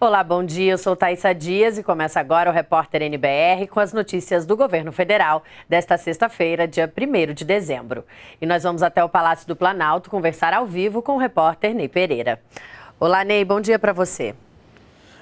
Olá, bom dia. Eu sou Thaisa Dias e começa agora o Repórter NBR com as notícias do governo federal desta sexta-feira, dia 1 de dezembro. E nós vamos até o Palácio do Planalto conversar ao vivo com o repórter Ney Pereira. Olá, Ney, bom dia para você.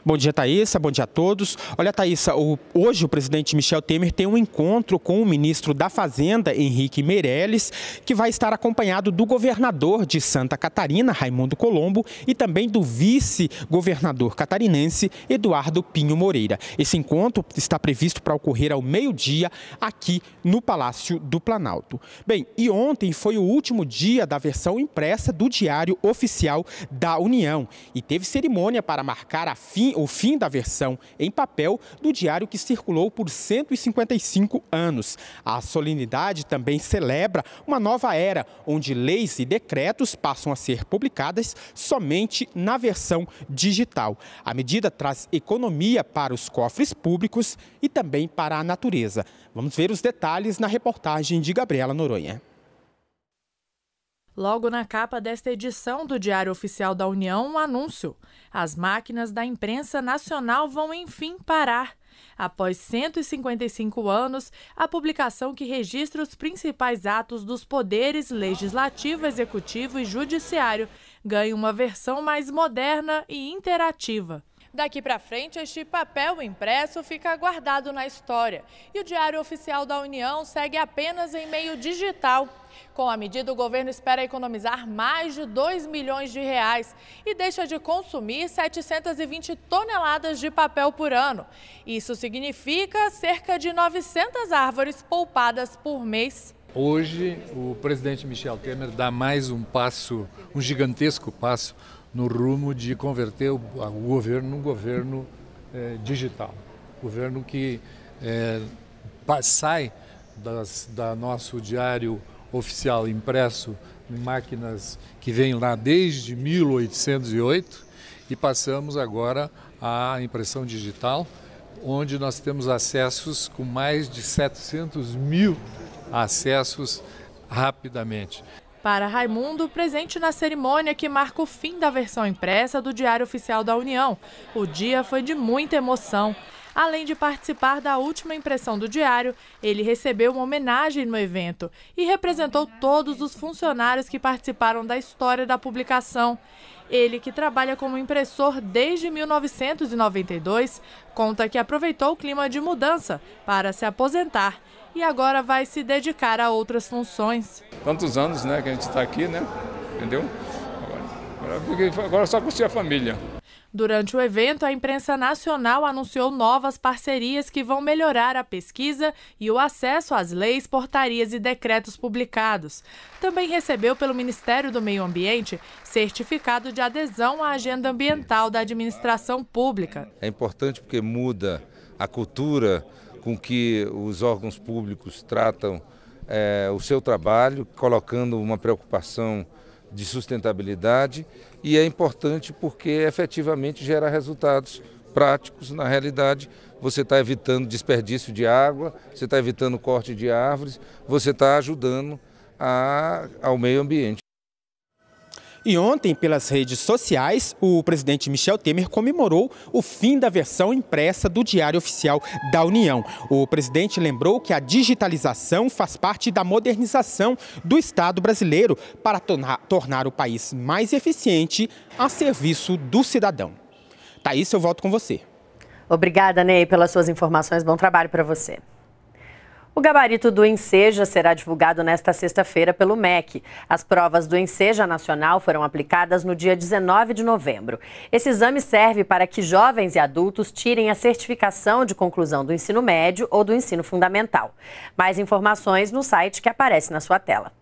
Bom dia, Thaisa. Bom dia a todos. Olha, Thaisa, o, hoje o presidente Michel Temer tem um encontro com o ministro da Fazenda, Henrique Meirelles, que vai estar acompanhado do governador de Santa Catarina, Raimundo Colombo, e também do vice-governador catarinense, Eduardo Pinho Moreira. Esse encontro está previsto para ocorrer ao meio-dia aqui no Palácio do Planalto. Bem, e ontem foi o último dia da versão impressa do Diário Oficial da União e teve cerimônia para marcar a fim o fim da versão em papel do diário que circulou por 155 anos. A solenidade também celebra uma nova era, onde leis e decretos passam a ser publicadas somente na versão digital. A medida traz economia para os cofres públicos e também para a natureza. Vamos ver os detalhes na reportagem de Gabriela Noronha. Logo na capa desta edição do Diário Oficial da União, um anúncio: as máquinas da imprensa nacional vão enfim parar. Após 155 anos, a publicação que registra os principais atos dos poderes legislativo, executivo e judiciário ganha uma versão mais moderna e interativa. Daqui para frente, este papel impresso fica guardado na história e o Diário Oficial da União segue apenas em meio digital. Com a medida, o governo espera economizar mais de 2 milhões de reais e deixa de consumir 720 toneladas de papel por ano. Isso significa cerca de 900 árvores poupadas por mês. Hoje, o presidente Michel Temer dá mais um passo, um gigantesco passo no rumo de converter o, o governo num governo é, digital, governo que é, sai das, da nosso diário oficial impresso em máquinas que vem lá desde 1808 e passamos agora à impressão digital, onde nós temos acessos com mais de 700 mil acessos rapidamente. Para Raimundo, presente na cerimônia que marca o fim da versão impressa do Diário Oficial da União, o dia foi de muita emoção. Além de participar da última impressão do diário, ele recebeu uma homenagem no evento e representou todos os funcionários que participaram da história da publicação. Ele, que trabalha como impressor desde 1992, conta que aproveitou o clima de mudança para se aposentar e agora vai se dedicar a outras funções. Tantos anos né, que a gente está aqui, né? Entendeu? Agora, agora só curtir a família. Durante o evento, a imprensa nacional anunciou novas parcerias que vão melhorar a pesquisa e o acesso às leis, portarias e decretos publicados. Também recebeu pelo Ministério do Meio Ambiente certificado de adesão à agenda ambiental da administração pública. É importante porque muda a cultura com que os órgãos públicos tratam é, o seu trabalho, colocando uma preocupação de sustentabilidade e é importante porque efetivamente gera resultados práticos. Na realidade, você está evitando desperdício de água, você está evitando corte de árvores, você está ajudando a, ao meio ambiente. E ontem, pelas redes sociais, o presidente Michel Temer comemorou o fim da versão impressa do Diário Oficial da União. O presidente lembrou que a digitalização faz parte da modernização do Estado brasileiro para tornar, o país mais eficiente a serviço do cidadão. Thaís, eu volto com você. Obrigada, Ney, pelas suas informações. Bom trabalho para você. O gabarito do Enseja será divulgado nesta sexta-feira pelo MEC. As provas do Enseja Nacional foram aplicadas no dia 19 de novembro. Esse exame serve para que jovens e adultos tirem a certificação de conclusão do ensino médio ou do ensino fundamental. Mais informações no site que aparece na sua tela.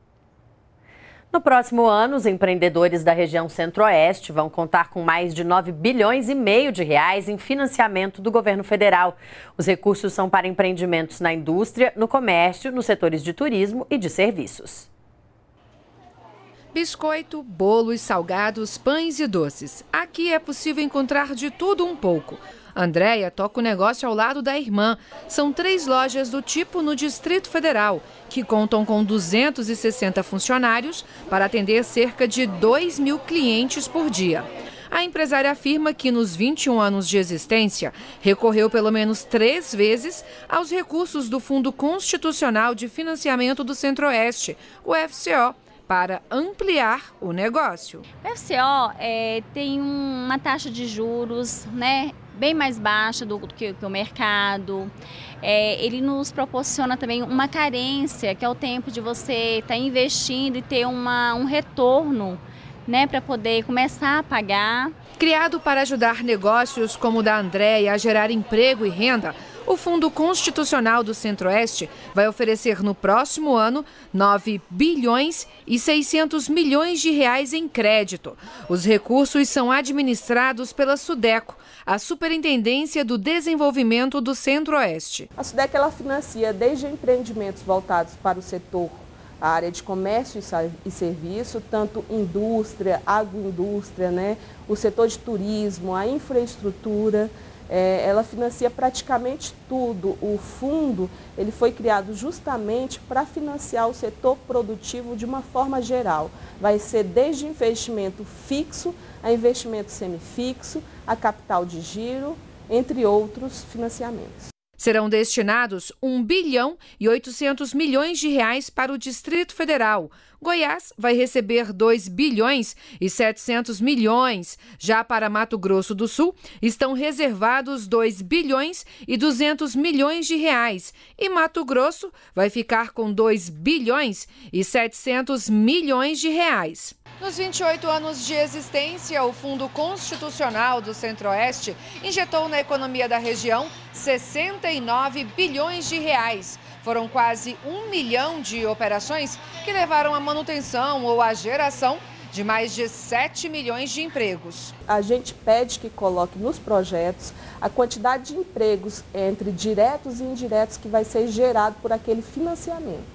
No próximo ano, os empreendedores da região Centro-Oeste vão contar com mais de 9 bilhões e meio de reais em financiamento do governo federal. Os recursos são para empreendimentos na indústria, no comércio, nos setores de turismo e de serviços. Biscoito, bolos, salgados, pães e doces. Aqui é possível encontrar de tudo um pouco. Andréia toca o negócio ao lado da irmã. São três lojas do tipo no Distrito Federal, que contam com 260 funcionários para atender cerca de 2 mil clientes por dia. A empresária afirma que nos 21 anos de existência, recorreu pelo menos três vezes aos recursos do Fundo Constitucional de Financiamento do Centro-Oeste, o FCO, para ampliar o negócio. O FCO eh, é, tem uma taxa de juros né, bem mais baixa do, do, que, do que, o mercado. É, ele nos proporciona também uma carência, que é o tempo de você estar tá investindo e ter uma, um retorno né, para poder começar a pagar. Criado para ajudar negócios como o da Andréia a gerar emprego e renda, o Fundo Constitucional do Centro-Oeste vai oferecer no próximo ano 9 bilhões e 600 milhões de reais em crédito. Os recursos são administrados pela Sudeco, a Superintendência do Desenvolvimento do Centro-Oeste. A SUDEC ela financia desde empreendimentos voltados para o setor a área de comércio e serviço, tanto indústria, agroindústria, né, o setor de turismo, a infraestrutura, é, ela financia praticamente tudo. O fundo ele foi criado justamente para financiar o setor produtivo de uma forma geral. Vai ser desde investimento fixo a investimento semifixo, a capital de giro, entre outros financiamentos. Serão destinados 1 bilhão e 800 milhões de reais para o Distrito Federal. Goiás vai receber 2 bilhões e 700 milhões. Já para Mato Grosso do Sul, estão reservados 2 bilhões e 200 milhões de reais. E Mato Grosso vai ficar com 2 bilhões e 700 milhões de reais. Nos 28 anos de existência, o Fundo Constitucional do Centro-Oeste injetou na economia da região 69 bilhões de reais. Foram quase um milhão de operações que levaram à manutenção ou à geração de mais de 7 milhões de empregos. A gente pede que coloque nos projetos a quantidade de empregos entre diretos e indiretos que vai ser gerado por aquele financiamento.